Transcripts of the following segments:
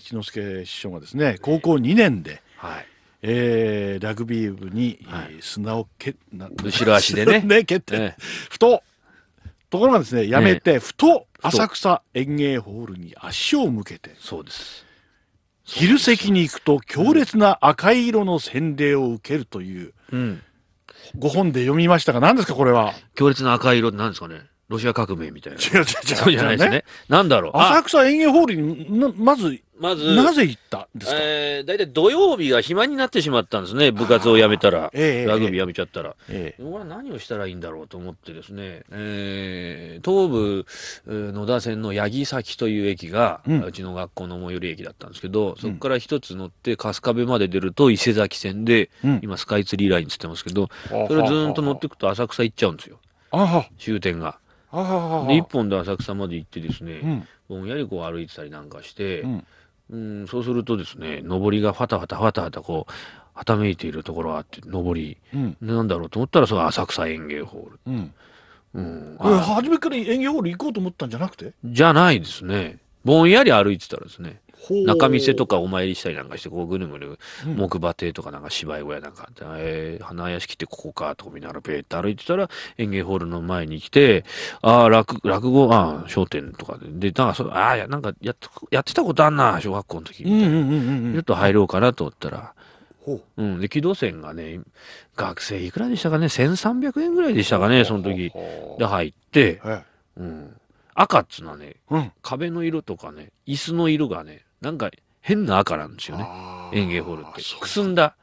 一之輔師匠がですね高校2年で、はいえー、ラグビー部に、はい、砂をけな後ろ足でね ね蹴って、ふとところがですねやめて、ふと浅草園芸ホールに足を向けてそうです昼席に行くと強烈な赤い色の洗礼を受けるという、うん、ご本で読みましたが何ですかこれは強烈な赤い色って何ですかねロシア革命みたいな。違う違う違う。そうじゃないですね。なんだろう。浅草園芸ホールに、まず、まず、なぜ行ったんですかえー、大体土曜日が暇になってしまったんですね。部活を辞めたら、えー、ラグビー辞めちゃったら。えー、俺は何をしたらいいんだろうと思ってですね、えー、東武野田線の八木崎という駅が、うん、うちの学校の最寄り駅だったんですけど、そこから一つ乗って春日部まで出ると伊勢崎線で、うん、今スカイツリーラインつってますけど、それずっと乗っていくと浅草行っちゃうんですよ。終点が。で一本で浅草まで行ってですね、ぼんやりこう歩いてたりなんかして、うん、そうするとですね上りがファタファタファタファタこうはためいているところがあって上り、うん、なんだろうと思ったらその浅草園芸ホール、うんうん、初めから園芸ホール行こうと思ったんじゃなくてじゃないですねぼんやり歩いてたらですね中見世とかお参りしたりなんかしてこうぐるぐる木馬亭とかなんか芝居小屋なんか、うん、えー、花屋敷ってここかとか見ながらべーって歩いてたら園芸ホールの前に来てああ落落語ああ商店とかででなんかそああなんかやっやってたことあんな小学校の時みたいな、うんうんうん、ちょっと入ろうかなと思ったら。ううん、で軌道線がね学生いくらでしたかね1300円ぐらいでしたかねその時で入って、うん、赤っつうのはね、うん、壁の色とかね椅子の色がねなんか変な赤なんですよね。園芸ホールって。くすんだ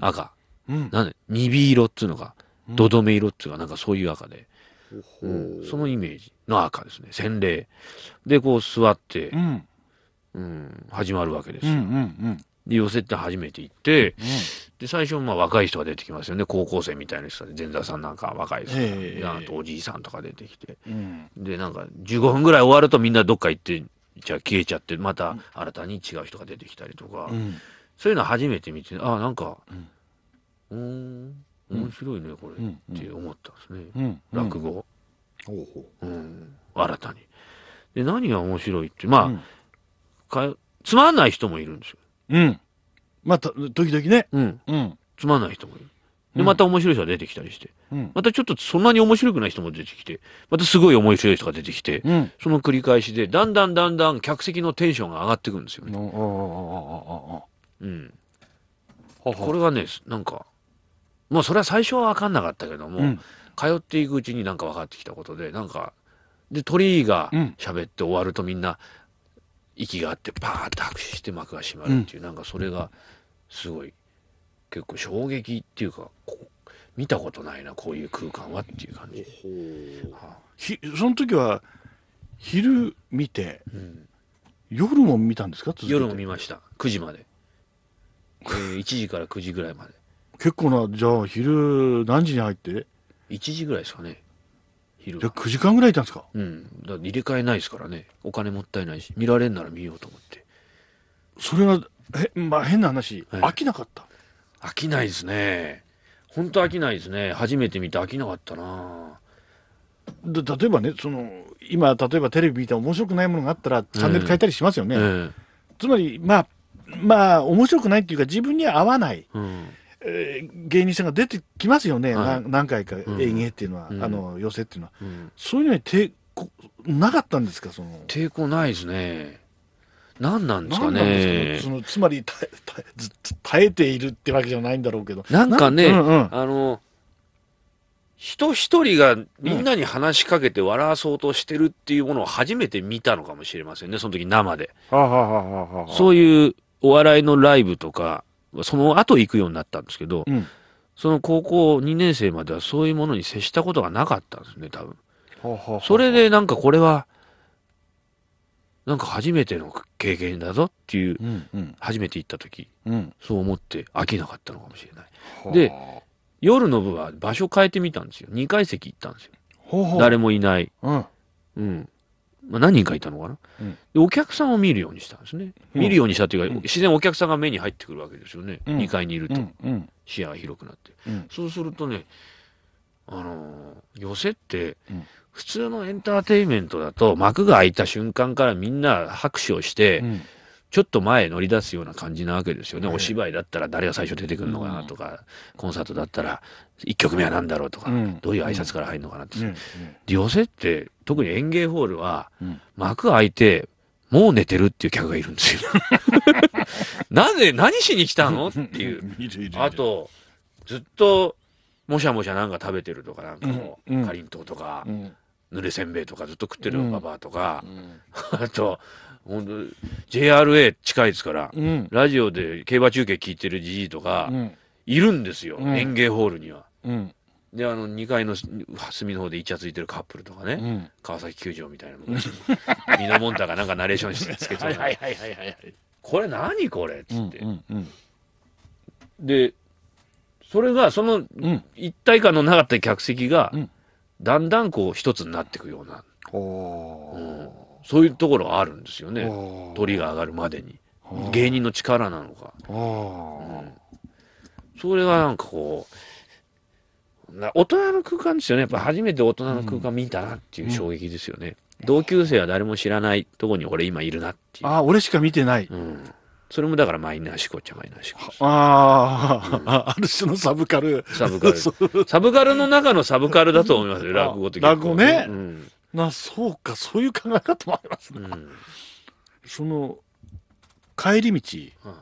赤。うんうん、なんで、鈍色っていうのが、どどめ色っていうか、なんかそういう赤で、うそのイメージの赤ですね。洗礼。で、こう座って、うん、始まるわけですよ。うんうんで寄せて初めて行って、うん、で最初まあ若い人が出てきますよね高校生みたいな人で前座さんなんか若いですから。おじいさんとか出てきて、うん、でなんか15分ぐらい終わるとみんなどっか行ってじゃあ消えちゃって、また新たに違う人が出てきたりとか、うん、そういうの初めて見て、ああ、なんか、うん、面白いね、これ、って思ったんですね。落語。うん、新たに。で、何が面白いって、まあ、かつまんない人もいるんですよ。うん。まあ、時々ね。うん。うん、つまんない人もいる。で、また面白い人が出てきたりして、うん、またちょっとそんなに面白くない人も出てきて、またすごい面白い人が出てきて、うん、その繰り返しで、だんだんだんだん客席のテンションが上がってくくんですよね。うん。これはね、なんか、まあそれは最初は分かんなかったけども、うん、通っていくうちになんか分かってきたことで、なんか、で、鳥居が喋って終わるとみんな、息があって、パーって拍手して幕が閉まるっていう、うん、なんかそれが、すごい結構衝撃っていうか見たことないなこういう空間はっていう感じ、はあ、その時は昼見て、うん、夜も見たんですか夜も見ました9時まで、えー、1 時から9時ぐらいまで結構なじゃあ昼何時に入って1時ぐらいですかね昼じゃあ9時間ぐらいいたんですかうんだ入れ替えないですからねお金もったいないし見られんなら見ようと思ってそれはえ、まあ、変な話、はい、飽きなかった飽きないですね。ほんと飽きないですね。初めて見て飽きなかったな。で例えばね、その、今、例えばテレビ見て面白くないものがあったら、チャンネル変えたりしますよね。えー、つまり、まあ、まあ、面白くないっていうか、自分には合わない。うんえー、芸人さんが出てきますよね、はい、何回か演芸っていうのは、うん、あの寄席っていうのは、うん、そういうのに抵抗なかったんですかその抵抗ないですね何なんですかね。かそのつまり耐えているってわけじゃないんだろうけど。なんかね、うんうん、あの、人一人がみんなに話しかけて笑わそうとしてるっていうものを初めて見たのかもしれませんね、その時生で。そういうお笑いのライブとか、その後行くようになったんですけど、うん、その高校2年生まではそういうものに接したことがなかったんですね、多分。それでなんかこれは、なんか初めての経験だぞっていう、うんうん、初めて行った時、うん、そう思って飽きなかったのかもしれない。で、夜の部は場所変えてみたんですよ。2階席行ったんですよ。ほうほう誰もいない。うん。うん。まあ、何人かいたのかな、うん、で、お客さんを見るようにしたんですね。見るようにしたっていうか、うん、自然お客さんが目に入ってくるわけですよね。うん、2階にいると。視野が広くなって。そうするとね、あのー、寄せって、普通のエンターテインメントだと幕が開いた瞬間からみんな拍手をして、ちょっと前乗り出すような感じなわけですよね。お芝居だったら誰が最初出てくるのかなとか、コンサートだったら1曲目は何だろうとか、どういう挨拶から入るのかなって。寄席って、特に演芸ホールは、幕開いて、もう寝てるっていう客がいるんですよ。なぜ、何しに来たのっていう。あと、ずっと、もしゃもしゃなんか食べてるとか、なんかもう、かりんとうとか、濡れせんべいとかずっと食ってるババアとか、うん、あと本当 JRA 近いですから、うん、ラジオで競馬中継聞いてるじじいとか、いるんですよ、園芸ホールには。であの2階の隅の方でイチャついてるカップルとかね、川崎球場みたいなの皆もんたが なんかナレーションしてつけてはいはいはいはい、これ何これっつって、うんうんうん、でそれがその一体感のなかった客席が、うんだんだんこう一つになっていくような、うん、そういうところがあるんですよね鳥が上がるまでに芸人の力なのか、うん、それがなんかこう大人の空間ですよねやっぱ初めて大人の空間見たなっていう衝撃ですよね、うんうん、同級生は誰も知らないとこに俺今いるなっていうああ俺しか見てない、うんそれもだからマイナー思考っちゃマイナー思考。ああ、ある種のサブカル。サブカル。サブカルの中のサブカルだと思いますよ、落語的に。落語ね。うん、な、そうか、そういう考え方もありますね。うん、その、帰り道、う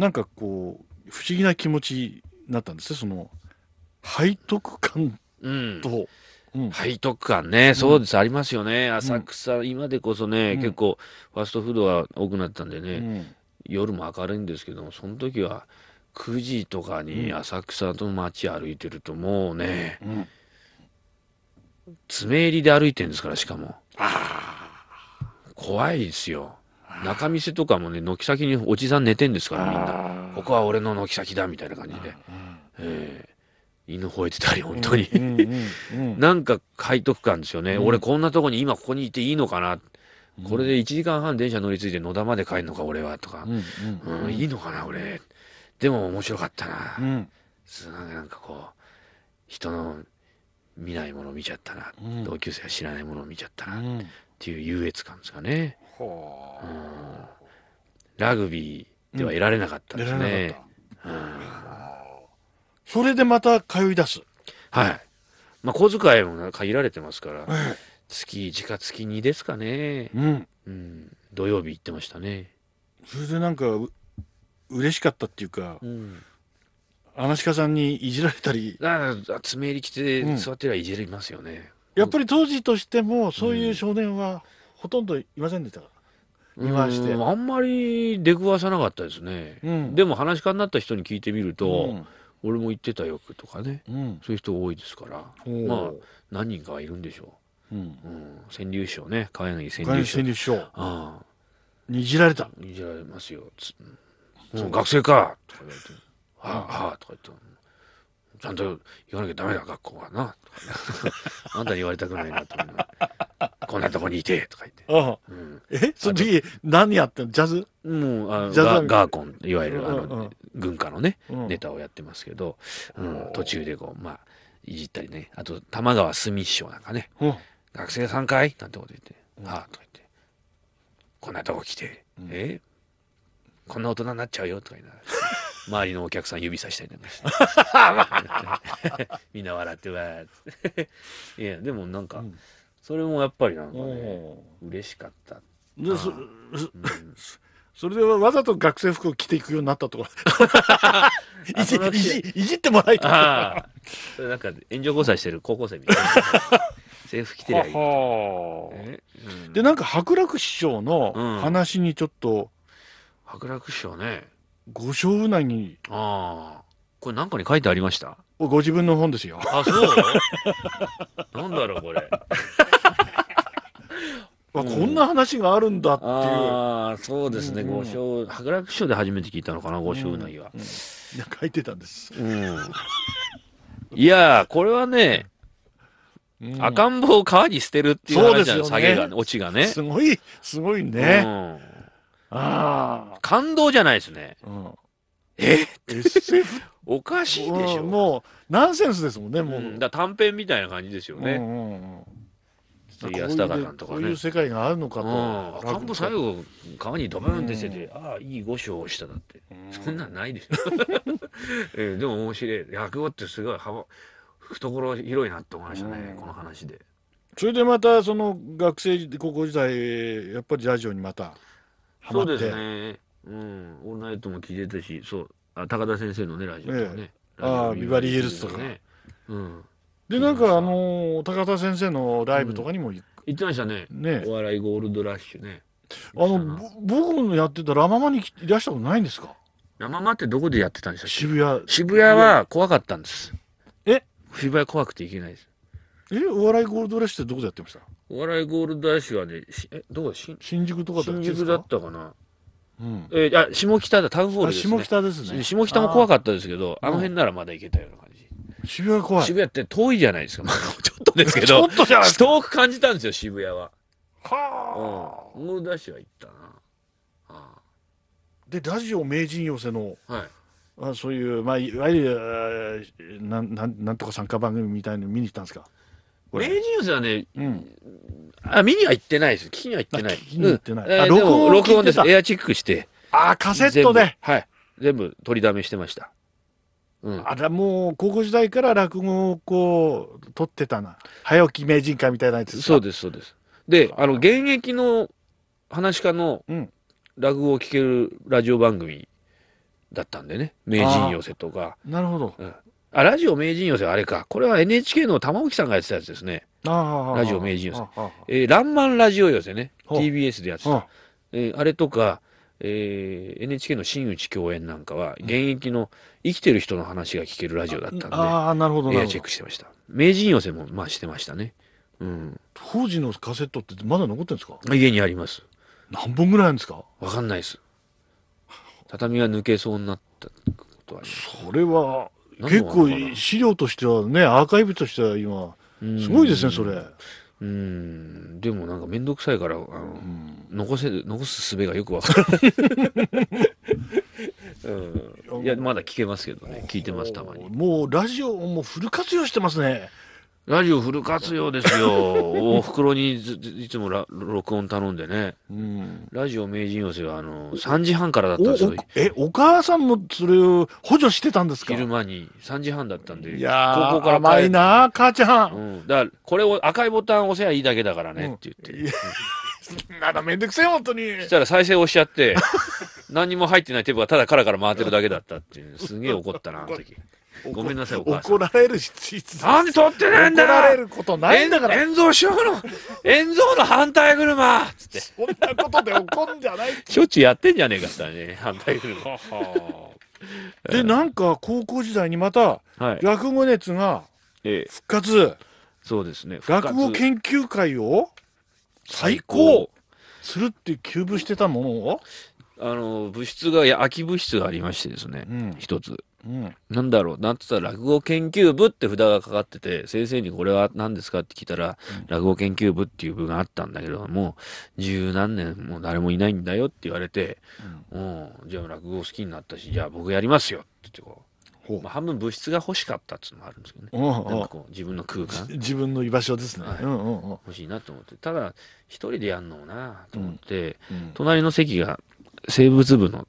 なんかこう、不思議な気持ちになったんですね、その、背徳感と、うん、背徳感ね、そうです、うん、ありますよね。浅草、今でこそね、うん、結構、ファストフードが多くなったんでね、夜も明るいんですけども、その時は9時とかに浅草の街歩いてるともうね、爪襟で歩いてるんですから、しかも。怖いですよ。中店とかもね、軒先におじさん寝てんですから、みんな。ここは俺の軒先だ、みたいな感じで。えー、犬吠えてたり、本当に。なんか背徳感ですよね。俺こんなとこに今ここにいていいのかなって。これで1時間半電車乗り継いで野田まで帰るのか俺はとか、うん、いいのかな俺でも面白かったな、うん、なんかこう人の見ないものを見ちゃったな、同級生が知らないものを見ちゃったな、っていう優越感ですかね、ほうん、ラグビーでは得られなかったですね、うんそれでまた通い出すはいまあ小遣いも限られてますから、ええ月1か月2ですかね、うん、うん、土曜日行ってましたねそれでなんかう嬉しかったっていうか、うん、アナシカさんにいじられたりああ入り着て座ってりゃいじりますよね、やっぱり当時としてもそういう少年はほとんどいませんでしたか、うん、見回してあんまり出くわさなかったですね、うん、でも話し家になった人に聞いてみると、俺も行ってたよとかね、そういう人多いですからまあ何人かはいるんでしょううん、川柳賞ね川柳川柳川柳賞ああにじられたにじられますよつ、うん、学生かとか言われて「はあはあ」とか言って「ちゃんと言わなきゃダメだ学校はな」あんたに言われたくないなと思うこんなとこにいて」とか言って、うん、えその時何やってんのジャズもうあジャズガーコンいわゆるあの、軍歌のね、ネタをやってますけど、うん、途中でこうまあいじったりねあと玉川澄師匠なんかね、うん、学生さんかいなんてこと言って、うん、はあ、とか言って、こんなとこ来て、うん、えこんな大人になっちゃうよとか言いながら。周りのお客さん指さしたりなんかして みんな笑ってわーっていやでもなんか、うん、それもやっぱりなんかね嬉しかったでそ,、うん、それでわざと学生服を着ていくようになったとか いじいじいじってもらいたいなんか炎上交際してる高校生みたいな制服着てりゃいい。ははうん、で、なんか白楽師匠の話にちょっと、うん、白楽師匠ね。五章うなぎ。ああ。これ何かに書いてありましたご自分の本ですよ。あ、そう なんだろう、これ。あ、こんな話があるんだっていう。ああ、そうですね、五、う、章、んうん、白楽師匠で初めて聞いたのかな、五章うなぎは、うんうん。書いてたんです。うん。いやこれはね、うん、赤ん坊を川に捨てるっていう話じゃないですか、が、ね、オチがね。すごい、すごいね。うん、ああ。感動じゃないですね。うん、えっ おかしいでしょ。もう、ナンセンスですもんね、もう。うん、だ短編みたいな感じですよね。うんうんうん安高さんとかね。こういう世界があるのかと。赤ん坊最後、川にドブンって捨てて、ああ、いい御章をしただって。そんなんないでしょ。えー、でも面白い。落語ってすごい幅、懐広いなって思いましたね、この話で。それでまたその学生高校時代やっぱりラジオにまたハマってそうですねうんオールナイトも聞いてたしそうあ高田先生のねラジオとかね、えー、ああビバリーヒルズとかねうんでなんかあのー、高田先生のライブとかにも行,、うん、行ってましたねねお笑いゴールドラッシュねあの僕のやってたラ・ママにいらしたことないんですかラ・ママってどこでやってたんですか渋谷渋谷は怖かったんですえ冬場怖くていけないです。え、お笑いゴールドラッシュってどこでやってましたお笑いゴールドラッシュはね、しえ、どこ新新宿とか新宿だったかな。うん、えあ下北だ、タウンホールです、ね、下北ですね。下北も怖かったですけど、あの辺ならまだ行けたような感じ。うん、渋谷怖い。渋谷って遠いじゃないですか。ちょっとですけど。ちょっとじゃない遠く感じたんですよ、渋谷は。はあ。うゴールドラッシュは行ったな。はあ。で、ラジオ名人寄せの、はい。あそういう、まあ、いわゆるなん、なん、なんとか参加番組みたいの見に行ったんですか明治ニュースはね、うん、あ、見には行ってないです。聞きには行ってない。聞きには行ってない。うんえ録音録音です。エアチェックして。あ、カセットで。はい。全部取りだめしてました。うん、あれもう高校時代から落語をこう取ってたな早起き名人会みたいなやつそうですそうですであの現役の話家の落語を聞けるラジオ番組だったんでね名人寄せとかなるほど、うん、あラジオ名人寄せはあれかこれは NHK の玉置さんがやってたやつですねラジオ名人寄せ「えー、らんまんラジオ寄せね」TBS でやってた、えー、あれとか、えー、NHK の真打共演なんかは現役の生きてる人の話が聞けるラジオだったんで、ああなるほどいや、チェックしてました名人寄せもまあしてましたねうん、当時のカセットってまだ残ってるんですか家にあります何本ぐらいあるんですか分かんないです畳が抜けそうになったことはそれは、結構資料としてはね、アーカイブとしては今、すごいですね、それ。うん、でもなんか面倒くさいから、あの、うん、残せ、残す術がよくわからない。うん、いや、まだ聞けますけどね、聞いてます、たまに。もうラジオもフル活用してますね。ラジオフル活用ですよ。お 袋にいつも録音頼んでね。うん、ラジオ名人寄せはあの3時半からだったんですよ。え、お母さんもそれを補助してたんですか昼間に3時半だったんで。いや高校から甘いな、母ちゃん。うん。だから、これを赤いボタン押せばいいだけだからねって言って。うん、なんだめんどくせえ、本当に。そしたら再生押しちゃって、何にも入ってないテープがただからから回ってるだけだったっていう。すげえ怒ったな、あの時。ごめんなさい、お母さん。怒られるし、なんで撮ってないんだ怒られることないんだから。炎蔵師匠の、炎蔵の反対車つって。そんなことで怒るんじゃない しょっちゅうやってんじゃねえかったね、反対車。で、なんか高校時代にまた、落語熱が復活。ええ、そうですね。落語研究会を最高するって急部してたものをあの、物質が、いや、空き物質がありましてですね、一、うん、つ。うん、なんだろう、なんつったら落語研究部って札がかかってて、先生にこれは何ですかって聞いたら、うん、落語研究部っていう部があったんだけど、もう十何年もう誰もいないんだよって言われて、うん、じゃあ落語好きになったし、じゃあ僕やりますよって言ってこう。まあ、半分物質が欲しかったっつうのもあるんですけどねなんかこう自分の空間自分の居場所ですね、はいうんうんうん、欲しいなと思ってただ一人でやんのもなと思って、うんうん、隣の席が生物部の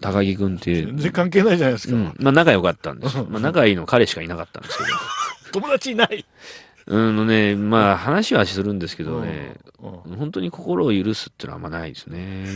高木君っていう。全然関係ないじゃないですか。うん、まあ仲良かったんです。まあ仲いいの彼しかいなかったんですけど。友達いないうんのね、まあ話はするんですけどね、うんうん、本当に心を許すっていうのはあんまないですね。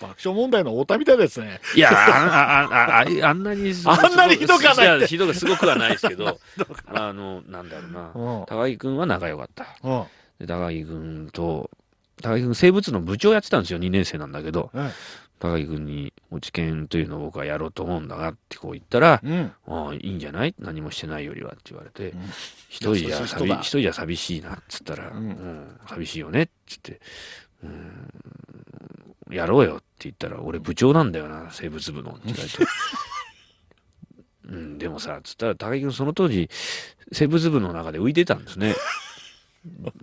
爆笑問題の太田みたいですね。いや、ああああんなに、あんなにひどくない。いひどく、すごくはないですけど、あの、なんだろうな、高木君は仲良かった。高木君と、高木君生物の部長やってたんですよ、2年生なんだけど、高木君に治験というのを僕はやろうと思うんだがってこう言ったら、うん、ああいいんじゃない何もしてないよりはって言われて、うん、一人じゃ寂一人じゃ寂しいなっつったら、うん、うん、寂しいよねっつって、うん、やろうよって言ったら俺部長なんだよな生物部のって言われて。うん、でもさ、つったら、高木君その当時、生物部の中で浮いてたんですね。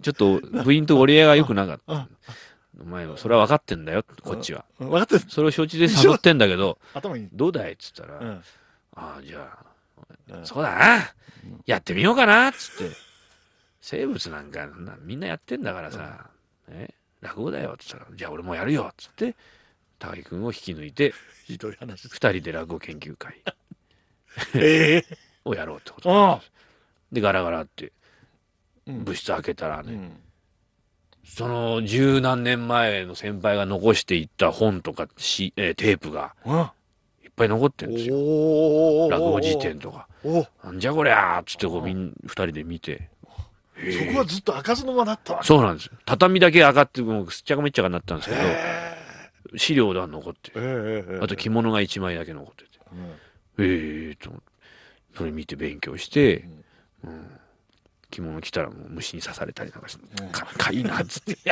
ちょっと部員と折り合いが良くなかった。お前もそれは分かってんだよ、こっちは。分かってそれを承知で誘ってんだけど、頭に。どうだいっつったら、ああ、じゃあ、そうだな、やってみようかなっつって、生物なんかみんなやってんだからさ、え落語だよっつったら、じゃあ俺もやるよっつって、高木君を引き抜いて、ひどい話2人で落語研究会 をやろうってことでガラガラって、物質開けたらね、その十何年前の先輩が残していった本とかし、えー、テープが、いっぱい残ってるんですよ。落語辞典とか。なんじゃこりゃーっつってこうみん、二人で見て。そこはずっと開かずの間だったそうなんです畳だけ上がって、もうすっちゃかめっちゃかになったんですけど、資料が残ってあと着物が一枚だけ残ってて。ええと、それ見て勉強して、うん着物着たらもう虫に刺されたりなんかして、なかかかいいなっつって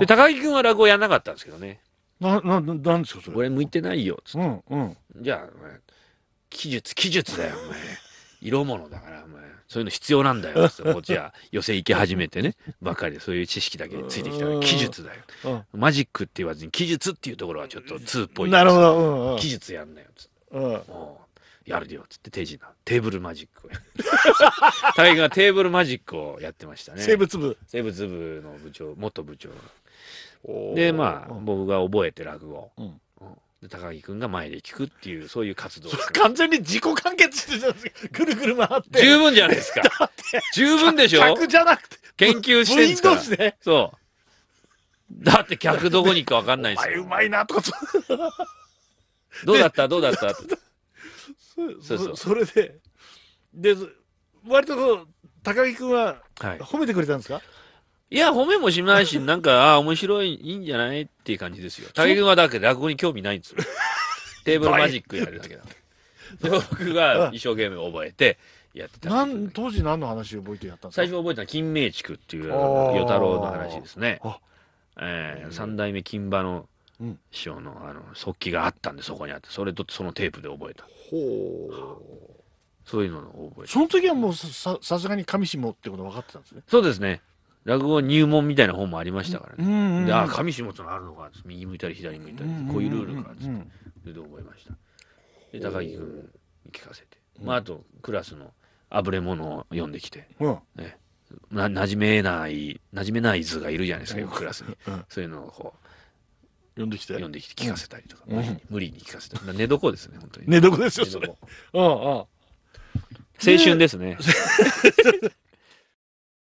で高木君は落語やんなかったんですけどねなななんですかそれ俺向いてないよっつって、うんうん、じゃあお前記述記述だよお前色物だからお前そういうの必要なんだよっつって こっちは寄席行き始めてねばかりでそういう知識だけついてきたら記述だよ、うん、マジックって言わずに記述っていうところはちょっと2っぽいなるほど、うんうん、記述やんなよっつって、うんやるよっつって手品テーブルマジックをやって大河 テーブルマジックをやってましたね生物部生物部の部長元部長でまあ、うん、僕が覚えて落語、うんで高木君が前で聞くっていうそういう活動 完全に自己完結してるじゃないですかぐるぐる回って十分じゃないですか十分でしょ客じゃなくて研究してるんですから部員そうだって客どこに行くか分かんないですよ。うまいなとか。どうだったどうだったそうそうそれでで割と高木君は褒めてくれたんですか、はい、いや、褒めもしないし、なんか、ああ、面白い、いいんじゃないっていう感じですよ。高木君はだけど落語に興味ないんですよ。テーブルマジックやるだけだ。で、僕が 一生懸命覚えて、やってたなん当時何の話を覚えてやったんですか最初覚えたのは金明竹っていう与太郎の話ですね、えー、三代目金馬の師匠のあの速記があったんでそこにあってそれとそのテープで覚えたほうそういうのを覚えたその時はもうささすがに上下ってこと分かってたんですねそうですね落語入門みたいな本もありましたからね、うんうん、でああ上下ってのあるのか右向いたり左向いたり、こういうルールかっつって、それで覚えましたで高木君に聞かせて、まあ、あとクラスのあぶれ者を読んできて、ねな馴染めない馴染めない図がいるじゃないですか、クラスに、うん、そういうのをこう読んできて。んできて聞かせたりとか、無理に無理に聞かせたり。寝床ですね、本当に。寝床ですよ、それ。うんうん。青春ですね。